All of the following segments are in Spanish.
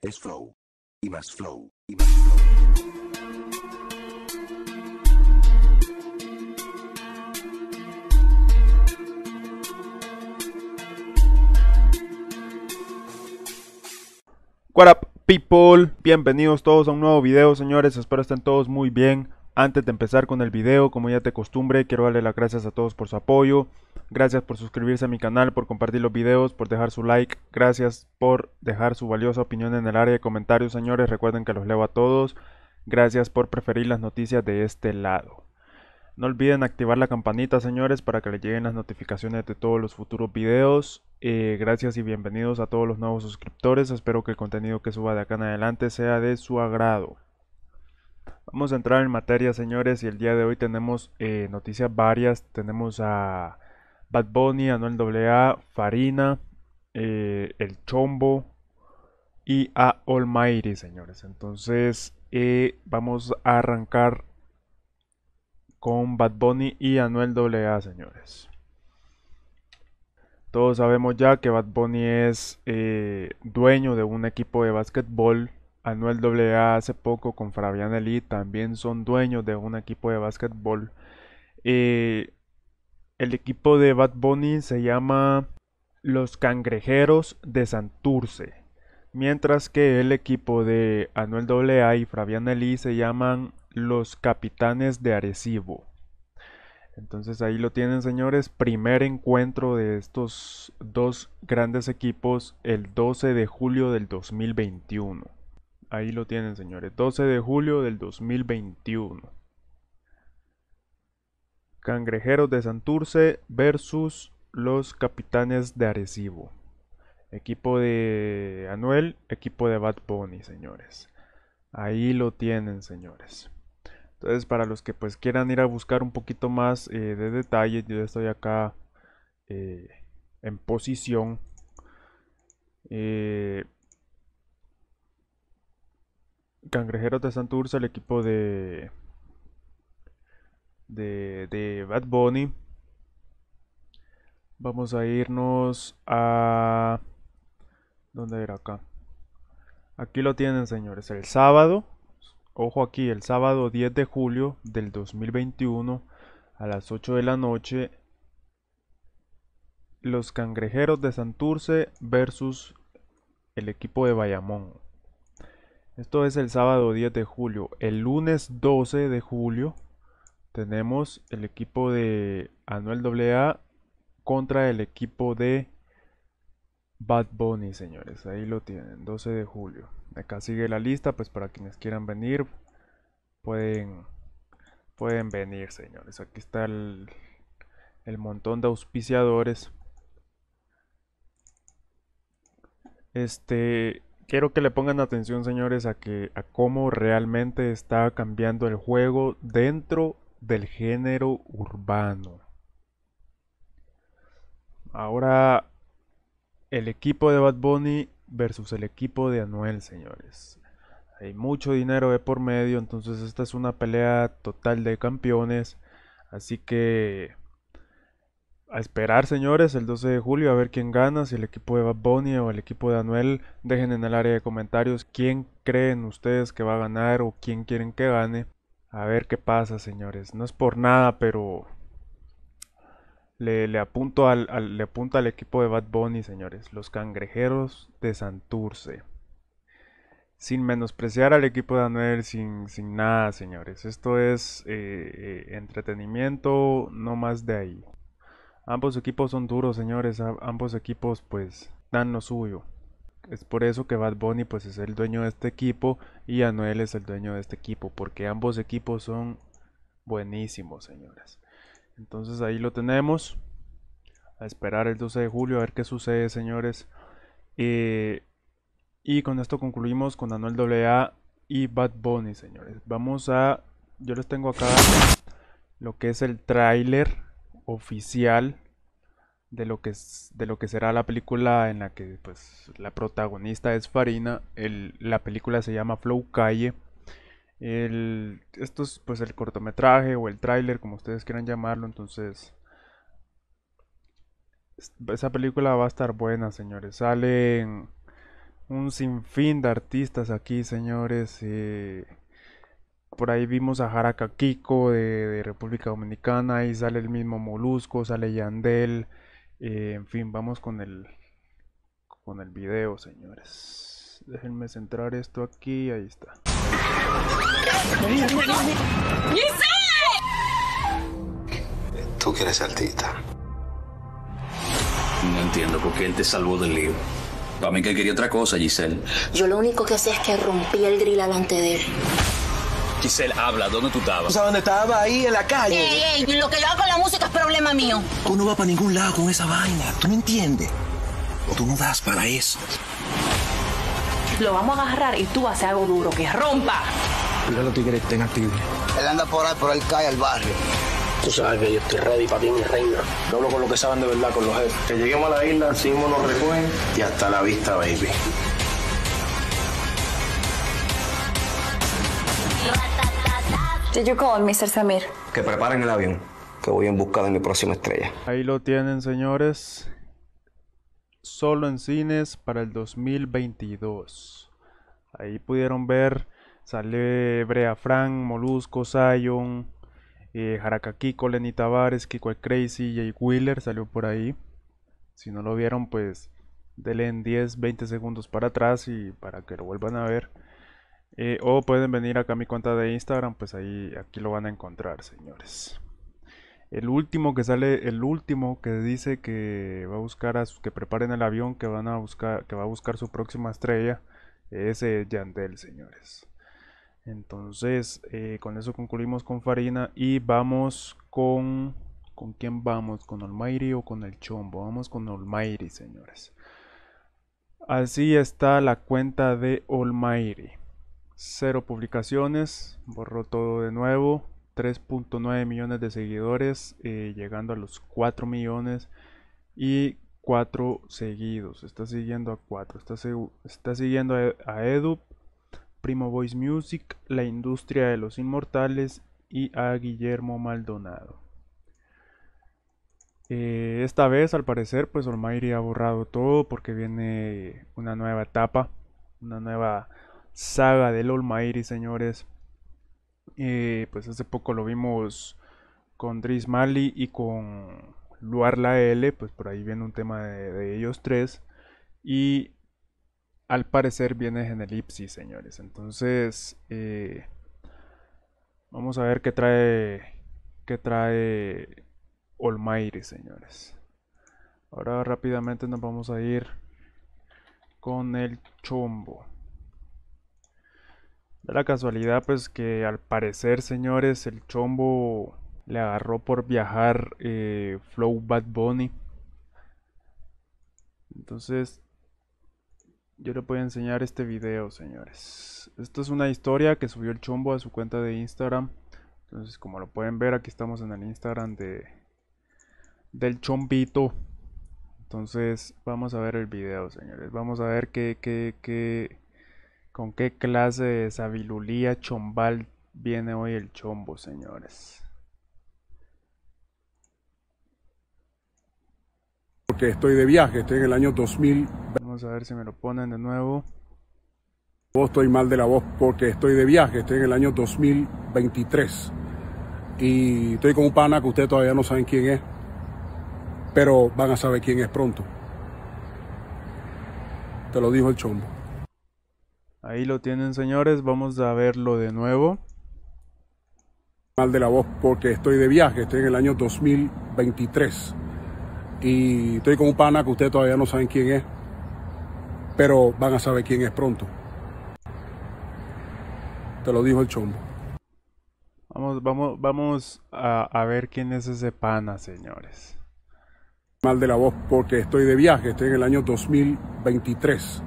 Es flow. Y más flow. Y más flow. What up, people? Bienvenidos todos a un nuevo video, señores. Espero estén todos muy bien. Antes de empezar con el video, como ya te costumbre, quiero darle las gracias a todos por su apoyo, Gracias por suscribirse a mi canal, por compartir los videos, por dejar su like. Gracias por dejar su valiosa opinión en el área de comentarios, señores. Recuerden que los leo a todos. Gracias por preferir las noticias de este lado. No olviden activar la campanita, señores, para que les lleguen las notificaciones de todos los futuros videos. Eh, gracias y bienvenidos a todos los nuevos suscriptores. Espero que el contenido que suba de acá en adelante sea de su agrado. Vamos a entrar en materia, señores, y el día de hoy tenemos eh, noticias varias. Tenemos a Bad Bunny, Anuel AA, Farina, eh, El Chombo y A Almighty, señores. Entonces eh, vamos a arrancar con Bad Bunny y Anuel AA, señores. Todos sabemos ya que Bad Bunny es eh, dueño de un equipo de básquetbol. Anuel AA hace poco con Fabián Eli también son dueños de un equipo de básquetbol. El equipo de Bad Bunny se llama los Cangrejeros de Santurce, mientras que el equipo de Anuel AA y Fabián Elí se llaman los Capitanes de Arecibo. Entonces ahí lo tienen señores, primer encuentro de estos dos grandes equipos el 12 de julio del 2021. Ahí lo tienen señores, 12 de julio del 2021. Cangrejeros de Santurce versus los Capitanes de Arecibo. Equipo de Anuel, equipo de Bad Pony, señores. Ahí lo tienen, señores. Entonces, para los que pues quieran ir a buscar un poquito más eh, de detalle, yo estoy acá eh, en posición. Eh, cangrejeros de Santurce, el equipo de de, de Bad Bunny. Vamos a irnos a... ¿Dónde era acá? Aquí lo tienen, señores. El sábado, ojo aquí, el sábado 10 de julio del 2021 a las 8 de la noche, los cangrejeros de Santurce versus el equipo de Bayamón. Esto es el sábado 10 de julio. El lunes 12 de julio tenemos el equipo de Anuel AA contra el equipo de Bad Bunny, señores. Ahí lo tienen, 12 de julio. Acá sigue la lista, pues para quienes quieran venir, pueden, pueden venir, señores. Aquí está el, montón de auspiciadores. Este, quiero que le pongan atención, señores, a que a cómo realmente está cambiando el juego dentro del género urbano. Ahora el equipo de Bad Bunny versus el equipo de Anuel, señores. Hay mucho dinero de por medio, entonces esta es una pelea total de campeones. Así que a esperar, señores, el 12 de julio a ver quién gana, si el equipo de Bad Bunny o el equipo de Anuel. Dejen en el área de comentarios quién creen ustedes que va a ganar o quién quieren que gane. A ver qué pasa, señores. No es por nada, pero le, apunto al, le al equipo de Bad Bunny, señores. Los cangrejeros de Santurce. Sin menospreciar al equipo de Anuel, sin, sin nada, señores. Esto es eh, eh, entretenimiento, no más de ahí. Ambos equipos son duros, señores. ambos equipos, pues, dan lo suyo. Es por eso que Bad Bunny pues es el dueño de este equipo y Anuel es el dueño de este equipo, porque ambos equipos son buenísimos, señores. Entonces ahí lo tenemos. A esperar el 12 de julio a ver qué sucede, señores. Eh, y con esto concluimos con Anuel AA y Bad Bunny, señores. Vamos a... Yo les tengo acá lo que es el tráiler oficial de lo que es, de lo que será la película en la que pues la protagonista es Farina la película se llama Flow Calle esto es pues el cortometraje o el tráiler como ustedes quieran llamarlo entonces esa película va a estar buena señores salen un sinfín de artistas aquí señores eh, por ahí vimos a Haraka Kiko de, de República Dominicana, ahí sale el mismo Molusco, sale Yandel, eh, en fin, vamos con el, con el video, señores. Déjenme centrar esto aquí, ahí está. Tú quieres altita. No entiendo por qué él te salvó del lío. Para mí que quería otra cosa, Giselle. Yo lo único que sé es que rompí el grill Alante de él. Giselle, habla, ¿dónde tú estabas? O sea, dónde estaba ahí en la calle. Ey, ey, lo que yo hago con la música es problema mío. Tú no vas para ningún lado con esa vaina. ¿Tú me entiendes? O tú no das para eso. Lo vamos a agarrar y tú vas a hacer algo duro que rompa. Mira los tigres estén activos. Él anda por ahí, por ahí cae al barrio. Tú sabes que yo estoy ready para ti, mi reina. Yo hablo con lo que saben de verdad, con los jefes. Que lleguemos a la isla, seguimos los recuerdos y hasta la vista, baby. Que preparen el avión, que voy en busca de mi próxima estrella. Ahí lo tienen, señores. Solo en cines para el 2022. Ahí pudieron ver, sale Brea Frank, Molusco, Zion, eh, Haraka Kiko, Lenny Tavares, Kiko el Crazy, Jay Wheeler salió por ahí. Si no lo vieron, pues denle en 10, 20 segundos para atrás y para que lo vuelvan a ver. Eh, o pueden venir acá a mi cuenta de Instagram, pues ahí aquí lo van a encontrar, señores. El último que sale, el último que dice que va a buscar a que preparen el avión, que van a buscar, que va a buscar su próxima estrella, es eh, Yandel, señores. Entonces, eh, con eso concluimos con Farina y vamos con ¿Con quién vamos? ¿Con Olmairi o con el Chombo? Vamos con Olmairi señores. Así está la cuenta de Olmairi Cero publicaciones, borró todo de nuevo, 3.9 millones de seguidores, eh, llegando a los 4 millones y 4 seguidos. Está siguiendo a 4, está, está siguiendo a, Edu, Primo Voice Music, La Industria de los Inmortales y a Guillermo Maldonado. Eh, esta vez, al parecer, pues Olmairi ha borrado todo porque viene una nueva etapa, una nueva saga del Almighty, señores. Eh, pues hace poco lo vimos con Dris Mali y con Luar La L, pues por ahí viene un tema de, ellos tres. Y al parecer viene en elipsis, señores. Entonces, eh, vamos a ver qué trae, qué trae Almighty, señores. Ahora rápidamente nos vamos a ir con el chombo la casualidad pues que al parecer señores el chombo le agarró por viajar eh, Flow Bad Bunny. Entonces yo le voy a enseñar este video señores. Esto es una historia que subió el chombo a su cuenta de Instagram. Entonces como lo pueden ver aquí estamos en el Instagram de del chombito. Entonces vamos a ver el video señores. Vamos a ver qué... qué, qué ¿Con qué clase de sabilulía chombal viene hoy el chombo, señores? Porque estoy de viaje, estoy en el año 2000. Vamos a ver si me lo ponen de nuevo. Vos estoy mal de la voz porque estoy de viaje, estoy en el año 2023. Y estoy con un pana que ustedes todavía no saben quién es, pero van a saber quién es pronto. Te lo dijo el chombo. Ahí lo tienen, señores. Vamos a verlo de nuevo. Mal de la voz porque estoy de viaje, estoy en el año 2023. Y estoy con un pana que ustedes todavía no saben quién es, pero van a saber quién es pronto. Te lo dijo el chombo. Vamos, vamos, vamos a, a ver quién es ese pana, señores. Mal de la voz porque estoy de viaje, estoy en el año 2023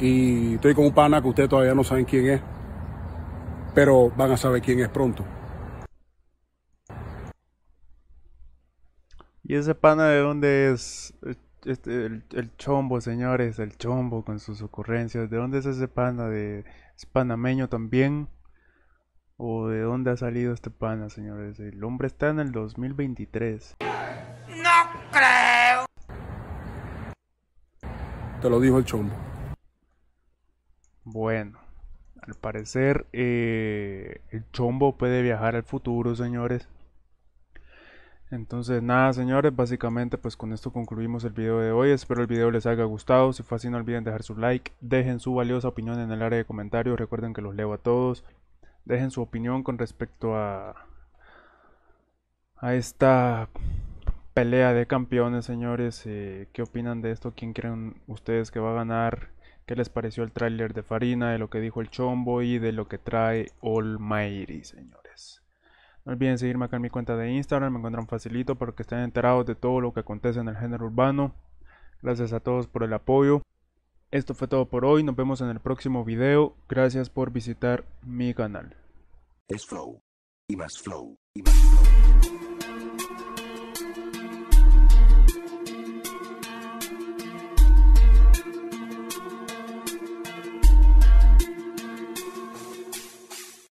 y estoy con un pana que ustedes todavía no saben quién es, pero van a saber quién es pronto. ¿Y ese pana de dónde es? Este, el, chombo, señores, el chombo con sus ocurrencias. ¿De dónde es ese pana? De, ¿Es panameño también? ¿O de dónde ha salido este pana, señores? El hombre está en el 2023. No creo. Te lo dijo el chombo. Bueno, al parecer eh, el chombo puede viajar al futuro, señores. Entonces nada señores, básicamente pues con esto concluimos el video de hoy, espero el video les haya gustado, si fue así no olviden dejar su like, dejen su valiosa opinión en el área de comentarios, recuerden que los leo a todos, dejen su opinión con respecto a, a esta pelea de campeones señores, eh, qué opinan de esto, quién creen ustedes que va a ganar, ¿Qué les pareció el tráiler de Farina, de lo que dijo el Chombo y de lo que trae Almighty, señores? No olviden seguirme acá en mi cuenta de Instagram, me encuentran facilito para que estén enterados de todo lo que acontece en el género urbano. Gracias a todos por el apoyo. Esto fue todo por hoy, nos vemos en el próximo video. Gracias por visitar mi canal. Es Flow. Y más Flow. Y más...